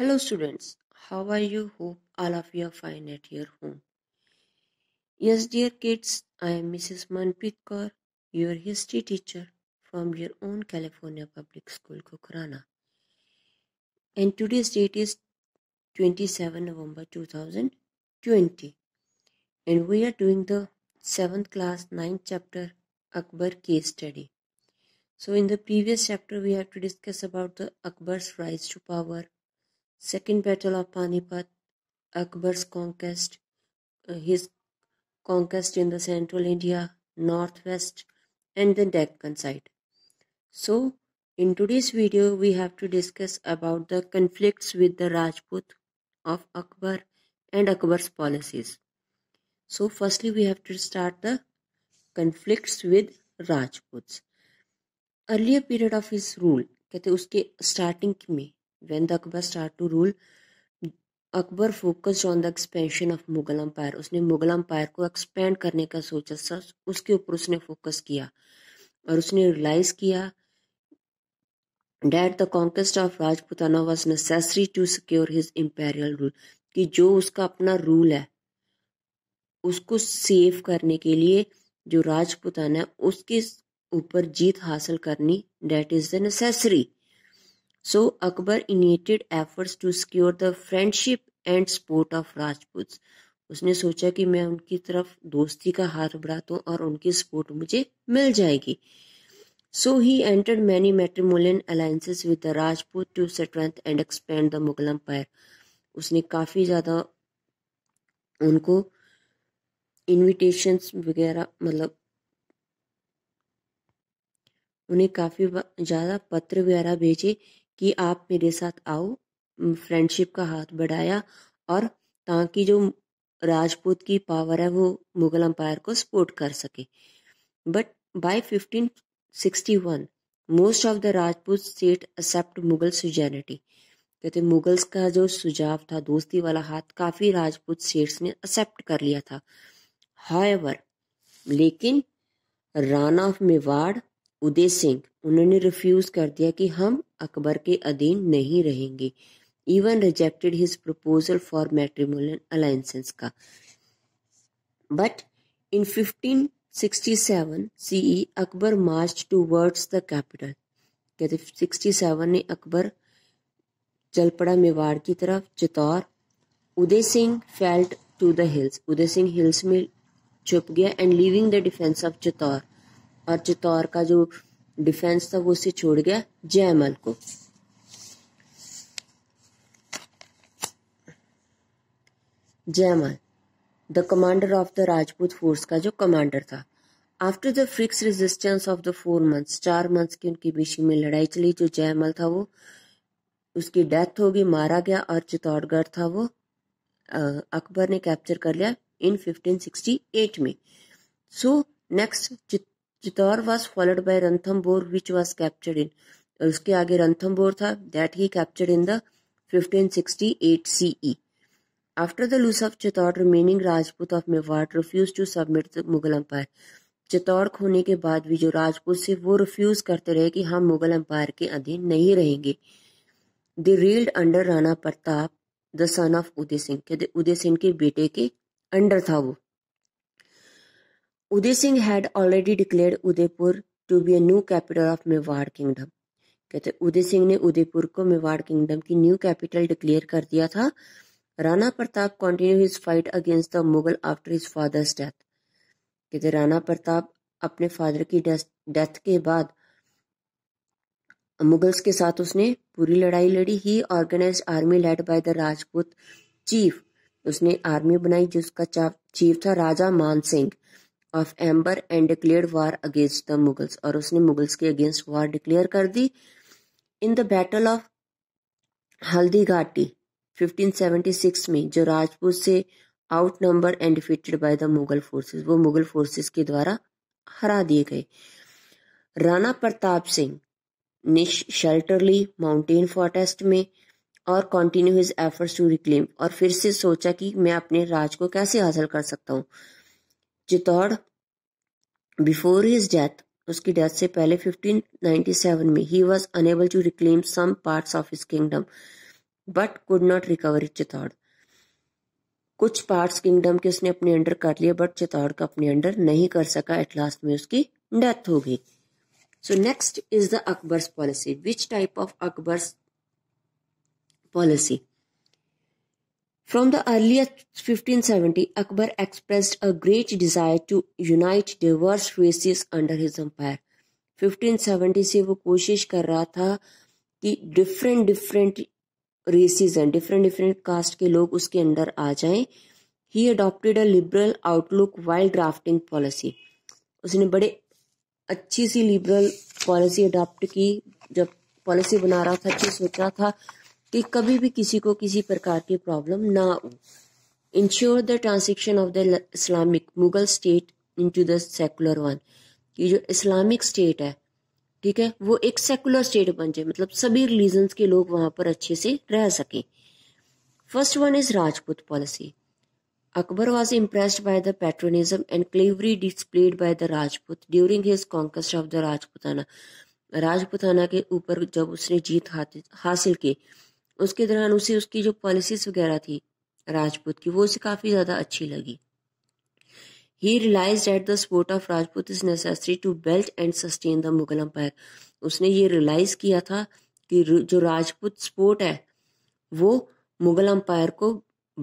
Hello students, how are you? Hope all of you are fine at your home. Yes dear kids, I am Mrs. Manpreet Kaur, your history teacher from your own California Public School, Kokrana. And today's date is 27 November 2020. And we are doing the 7th class 9th chapter Akbar case study. So in the previous chapter we have to discuss about the Akbar's rise to power Second Battle of Panipat, Akbar's conquest, uh, his conquest in the central India, northwest and the Deccan side. So in today's video we have to discuss about the conflicts with the Rajput of Akbar and Akbar's policies. So firstly we have to start the conflicts with Rajputs. Earlier period of his rule कहते उसके starting में When the Akbar started to rule, Akbar focused on the expansion of Mughal empire उसने Mughal empire को expand करने का सोचा sir उसके ऊपर उसने फोकस किया और उसने रियलाइज किया that the conquest of Rajputana was necessary to secure his imperial rule कि जो उसका अपना रूल है उसको सेव करने के लिए जो राजपुताना है उसके ऊपर जीत हासिल करनी that is the necessary So Akbar initiated efforts to secure the friendship and support of Rajputs. उसने सोचा कि मैं उनकी तरफ दोस्ती का हाथ बढ़ाता हूँ और उनकी सपोर्ट मुझे मिल जाएगी so he entered many matrimonial alliances with the Rajput to strength and expand the Mughal empire उसने काफ़ी ज़्यादा उनको इनविटेशंस वगैरह मतलब उन्हें काफ़ी ज़्यादा पत्र वगैरह भेजे कि आप मेरे साथ आओ फ्रेंडशिप का हाथ बढ़ाया और ताकि जो राजपूत की पावर है वो मुगल अंपायर को सपोर्ट कर सके but by 1561 most of the Rajput state except Mughal suzerainty कहते मुगल्स का जो सुझाव था दोस्ती वाला हाथ काफ़ी राजपूत स्टेट्स ने एक्सेप्ट कर लिया था हाएवर लेकिन राणा ऑफ मेवाड़ उदय सिंह उन्होंने रिफ्यूज़ कर दिया कि हम अकबर के अधीन नहीं रहेंगे even rejected his proposal for matrimonial alliances का but in 1567 CE Akbar march towards the capital कहते 67 ने अकबर जलपड़ा मेवाड़ की तरफ Chittor Uday Singh fled to the hills Uday Singh hills में छुप गया and leaving the defence of Chittor और चितौर का जो डिफेंस था वो उसे छोड़ गया जयमल को Jaimal the commander of the Rajput force का जो कमांडर था after the fierce resistance of the four months चार मंथ्स की उनकी बीच में लड़ाई चली जो जयमल था वो उसकी डेथ होगी मारा गया और चित्तौड़गढ़ था वो अकबर ने कैप्चर कर लिया इन 1568 में so next Chittor was followed by Ranthambore which was captured in और उसके आगे रणथम्बोर था that he captured in the 1568 CE. After the loss of Chittor, remaining Rajput of Mewar refuse to submit the Mughal Empire. Chittor खोने के बाद भी जो राजपूत से वो रिफ्यूज करते रहे कि हम मुगल अंपायर के अधीन नहीं रहेंगे they rallied under Rana Pratap the son of Uday Singh के उदय सिंह के बेटे के अंडर था वो Uday Singh had already declared Udaipur to be a new capital of Mewar kingdom. कहते उदय सिंह ने उदयपुर को मेवाड़ किंगडम की न्यू कैपिटल डिक्लेयर कर दिया था Rana Pratap continue his fight against the Mughal after his father's death कहते राणा प्रताप अपने फादर की डेथ के बाद मुगल्स के साथ उसने पूरी लड़ाई लड़ी he organise army led by the Rajput chief उसने आर्मी बनाई जिसका चीफ था Raja Man Singh of Amber and declare war against the Mughals और उसने मुगल्स के अगेंस्ट वार डिक्लेयर कर दी in the battle of Haldi Ghati fifteen में जो राजपूत से out number and defeated by the Mughal forces वो मुगल फोर्सेस के द्वारा हरा दिए गए राणा प्रताप सिंह ने शेल्टरली माउंटेन फॉरेस्ट में और continue his efforts to reclaim और फिर से सोचा कि मैं अपने राज को कैसे हासिल कर सकता हूँ चित्तौड़ बिफोर हिज डेथ उसकी डेथ से पहले 1597 में he was unable to reclaim some parts of his kingdom but could not recover it Chittor कुछ पार्ट्स किंगडम के उसने अपने अंडर कर लिए बट चित्तौड़ का अपने अंडर नहीं कर सका एट लास्ट में उसकी डेथ हो गई so next is the Akbar's policy which type of Akbar's policy From the earliest 1570, Akbar expressed a great desire to unite diverse races under his empire. 1570 से वो कोशिश कर रहा था कि different different races and different different caste के लोग उसके अंदर आ जाएं he adopted a liberal outlook while drafting policy उसने बड़े अच्छी सी लिबरल पॉलिसी अडॉप्ट की जब पॉलिसी बना रहा था अच्छी सोच रहा था कि कभी भी किसी को किसी प्रकार की प्रॉब्लम ना हो ensure the transition of the Islamic Mughal state to the secular one कि जो इस्लामिक स्टेट है ठीक है वो एक सेकुलर स्टेट बन जाए मतलब सभी रिलीजन के लोग वहाँ पर अच्छे से रह सकें first one is Rajput policy Akbar was impressed by the patriotism and chivalry displayed by the Rajput during his conquest of the Rajputana Rajputana के ऊपर जब उसने जीत हासिल की उसके दौरान उसे उसकी जो पॉलिसीज वगैरह थी राजपूत की वो उसे काफ़ी ज़्यादा अच्छी लगी he realise that the support of Rajput is necessary to build and sustain the Mughal empire उसने ये रियलाइज़ किया था कि जो राजपूत स्पोर्ट है वो मुगल अम्पायर को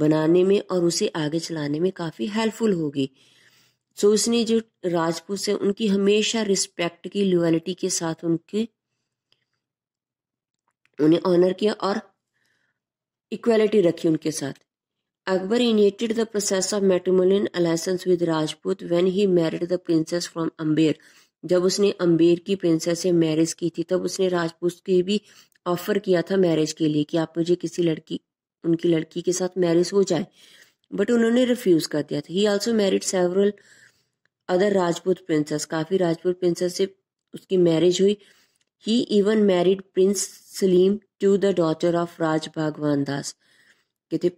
बनाने में और उसे आगे चलाने में काफ़ी हेल्पफुल होगी सो उसने जो राजपूत से उनकी हमेशा रिस्पेक्ट की लोअलिटी के साथ उनकी उन्हें ऑनर किया और इक्वालिटी रखी उनके साथ Akbar initiated the process of matrimonial alliances with Rajput when he married the princess from Amber. जब उसने अम्बेर की प्रिंसेस से मैरिज की थी तब उसने राजपूत के भी ऑफर किया था मैरिज के लिए कि आप मुझे किसी लड़की उनकी लड़की के साथ मैरिज हो जाए बट उन्होंने रिफ्यूज कर दिया था he also married several other Rajput princesses काफ़ी राजपूत प्रिंसेस से उसकी मैरिज हुई He even married Prince Salim to the daughter of Raj Bhagwan Das. कहते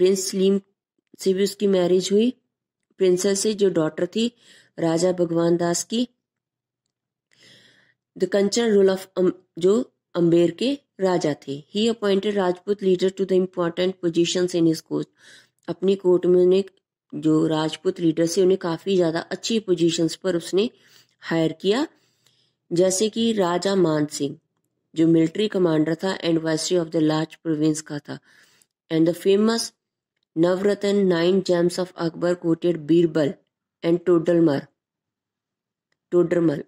प्रिंस सलीम से भी उसकी मैरिज हुई प्रिंसेस से जो डॉटर थी राजा भगवान दास की द कंचन रूल ऑफ जो अंबेर के राजा थे he appointed Rajput leader to the important position in his court अपनी कोर्ट में उन्हें जो राजपूत लीडर से उन्हें काफ़ी ज़्यादा अच्छी पोजिशन पर उसने हायर किया जैसे कि राजा मान सिंह जो मिलिट्री कमांडर था and viceroy of the large province का था and the famous Navratna nine gems of Akbar quoted Birbal and Todarmal Todarmal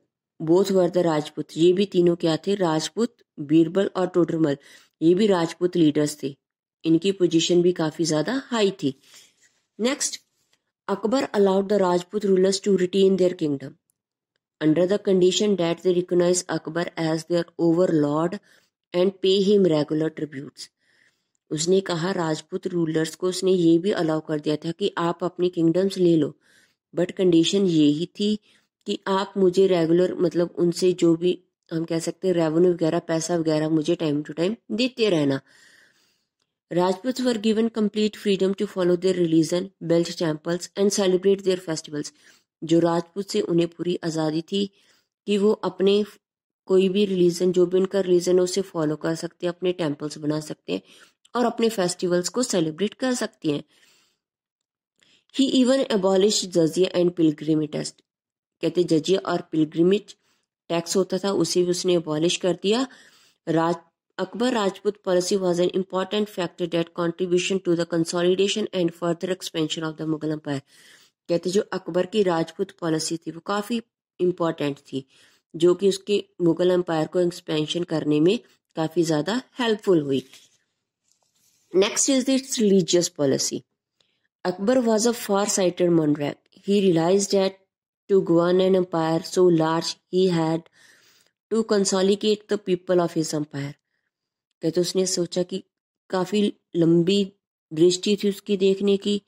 both were the Rajput ये भी तीनों क्या थे राजपूत बीरबल और टोडरमल ये भी राजपूत लीडर्स थे इनकी पोजीशन भी काफी ज्यादा हाई थी next Akbar allowed the Rajput rulers to retain their kingdom under the condition that they recognize Akbar as their overlord and pay him regular tributes. उसने कहा राजपूत रूलर्स को उसने ये भी अलाउ कर दिया था कि आप अपनी किंगडम्स ले लो बट कंडीशन यही थी कि आप मुझे रेगुलर मतलब उनसे जो भी हम कह सकते हैं रेवेन्यू वगैरह पैसा वगैरह मुझे टाइम टू टाइम देते रहना Rajputs were given complete freedom to follow their religion, build temples, and celebrate their festivals. जो राजपूत से उन्हें पूरी आज़ादी थी कि वो अपने कोई भी रिलीजन जो भी उनका रिलीजन है उसे फॉलो कर सकते हैं अपने टेम्पल्स बना सकते हैं और अपने फेस्टिवल्स को सेलिब्रेट कर सकते हैं he even abolish jizya and pilgrimage टेस्ट कहते जजिया और पिलग्रिमिज टैक्स होता था उसे भी उसने एबॉलिश कर दिया राज Akbar Rajput policy was an important factor that contribution to the consolidation and further expansion of the Mughal Empire. कहते जो अकबर की राजपूत पॉलिसी थी वो काफ़ी इम्पॉर्टेंट थी जो कि उसके मुगल एम्पायर को एक्सपेंशन करने में काफ़ी ज़्यादा हेल्पफुल हुई next is its religious policy Akbar was a far sighted monarch he realise that to govern an empire so large he had to consolidate the people of his empire कहते उसने सोचा कि काफ़ी लंबी दृष्टि थी उसकी देखने की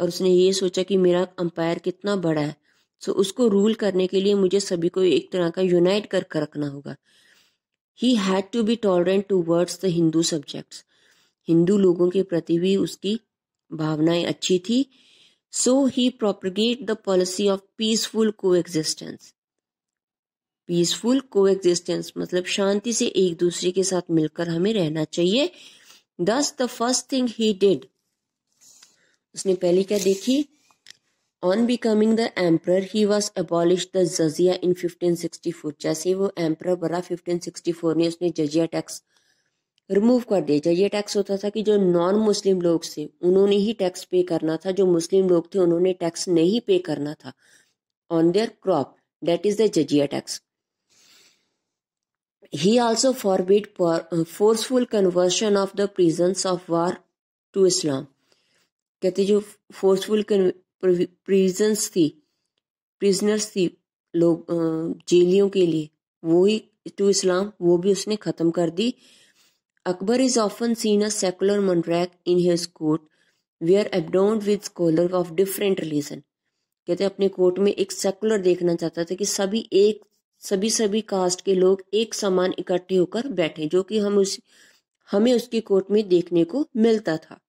और उसने ये सोचा कि मेरा अंपायर कितना बड़ा है सो तो उसको रूल करने के लिए मुझे सभी को एक तरह का यूनाइट कर कर रखना होगा he had to be tolerant towards the Hindu subjects Hindu लोगों के प्रति भी उसकी भावनाएं अच्छी थी so he propagate the policy of peaceful coexistence peaceful coexistence मतलब शांति से एक दूसरे के साथ मिलकर हमें रहना चाहिए दस the first thing he did उसने पहली क्या देखी on becoming the emperor he was abolish the jizya in 1564 जैसे वो एम्प्रर बना 1564 में उसने जजिया टैक्स रिमूव कर दिया जजिया टैक्स होता था कि जो नॉन मुस्लिम लोग थे उन्होंने ही टैक्स पे करना था जो मुस्लिम लोग थे उन्होंने टैक्स नहीं पे करना था on their crop that is the jizya tax he also forbid forceful conversion of the prisons of war to Islam कहते जो फोर्सफुल प्रिजन्स थी प्रिजनर्स थी लोग जेलियों के लिए वो ही टू इस्लाम वो भी उसने ख़त्म कर दी Akbar is often seen a secular monarch in his court we are abandoned with scholar of different religion कहते अपने कोर्ट में एक सेकुलर देखना चाहता था कि सभी एक सभी सभी कास्ट के लोग एक समान इकट्ठे होकर बैठे जो कि हम उस हमें उसके कोर्ट में देखने को मिलता था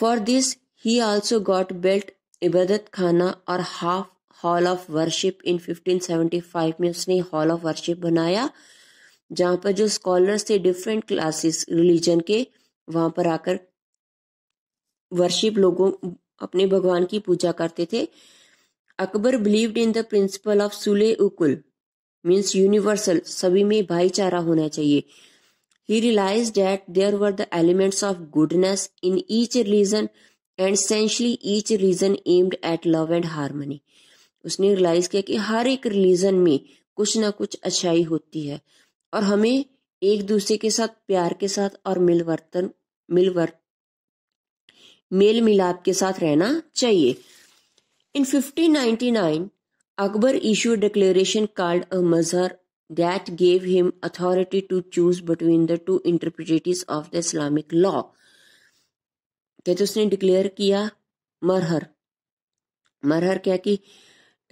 for this he also got built Ibadat Khana और हाफ हॉल ऑफ वर्शिप इन 1575 में उसने हॉल ऑफ वर्शिप बनाया जहां पर जो स्कॉलर्स थे डिफरेंट क्लासेस रिलीजन के वहां पर आकर वर्शिप लोगों अपने भगवान की पूजा करते थे Akbar believed in the principle of Sulh ikul means universal सभी में भाईचारा होना चाहिए He realized that there were the elements of goodness in each religion and essentially each religion aimed at love and harmony. उसने रियलाइज किया कि हर एक रिलीजन में कुछ ना कुछ अच्छाई होती है और हमें एक दूसरे के साथ प्यार के साथ और मिलवर्तन मिलवर मेल मिलाप के साथ रहना चाहिए in 1599 Akbar issue declaration called a Mahzar that gave him authority to choose between the two interpretations of the Islamic law. कहते उसने डिक्लेयर किया मरहर मरहर क्या कि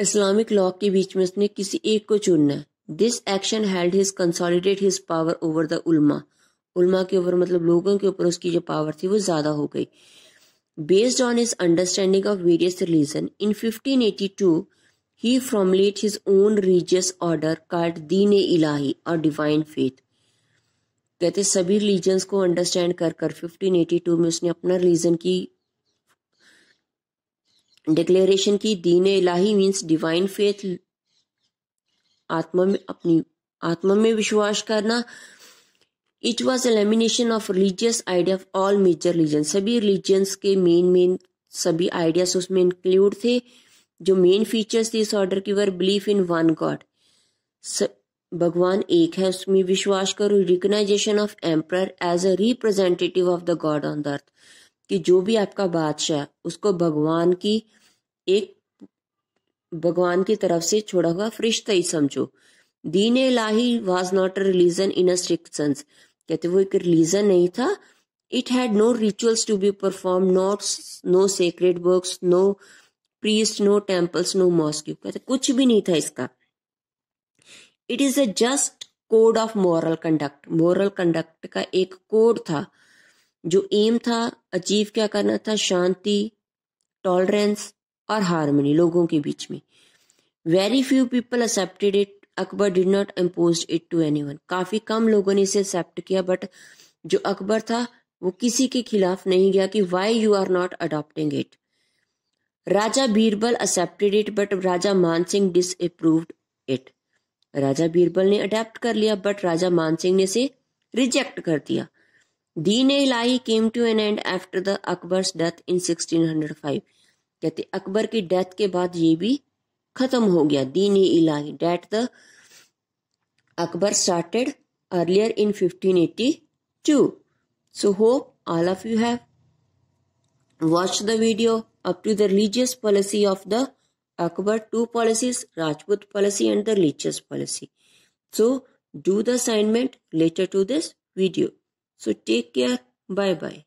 इस्लामिक लॉ के बीच में उसने किसी एक को चुनना है this action helped his consolidate his power over the Ulama Ulama के ऊपर मतलब लोगों के ऊपर उसकी जो पावर थी वो ज़्यादा हो गई based on his understanding of various religion in 1582 He formulated his own religious order called Deen e Ilahi or Divine Faith. कहते सभी रिलीजन्स को अंडरस्टैंड कर कर 1582 में उसने अपना रिलीजन की डिक्लेरेशन की दीन इलाही मीन्स डिवाइन फेथ आत्मा में अपनी आत्मा में विश्वास करना it was elimination of religious idea of all major religion सभी रिलीजन्स के मेन मेन सभी आइडियाज उसमें इंक्लूड थे जो मेन फीचर्स थे इस ऑर्डर की were belief in one God भगवान एक है उसमें विश्वास करो recognition of emperor as a representative of the God on the earth कि जो भी आपका बादशाह उसको भगवान की एक भगवान की तरफ से छोड़ा हुआ फरिश्ता ही समझो Din Ilahi was not a religion in a strict sense कहते वो एक रिलीजन नहीं था it had no rituals to be perform not no secret works no priest no temples no mosque कहते कुछ भी नहीं था इसका it is a just code of moral conduct moral conduct का एक कोड था जो एम था अचीव क्या करना था शांति टॉलरेंस और हारमोनी लोगों के बीच में very few people accepted it Akbar did not impose it to anyone काफ़ी कम लोगों ने इसे एक्सेप्ट किया बट जो अकबर था वो किसी के खिलाफ नहीं गया कि why you are not adopting it Raja Birbal accepted it but Raja Mansingh Singh disapproved Raja Birbal ने अडेप्ट कर लिया बट राजा मानसिंह ने इसे रिजेक्ट कर दिया Din Ilahi came to an end after the Akbar death in 1605 कहते अकबर की डेथ के बाद ये भी खत्म हो गया Din Ilahi that the Akbar started earlier in 1582 so hope all of you have watch the video up to the religious policy of the Akbar, two policies, Rajput policy and the religious policy. So do the assignment later to this video. So take care. Bye bye.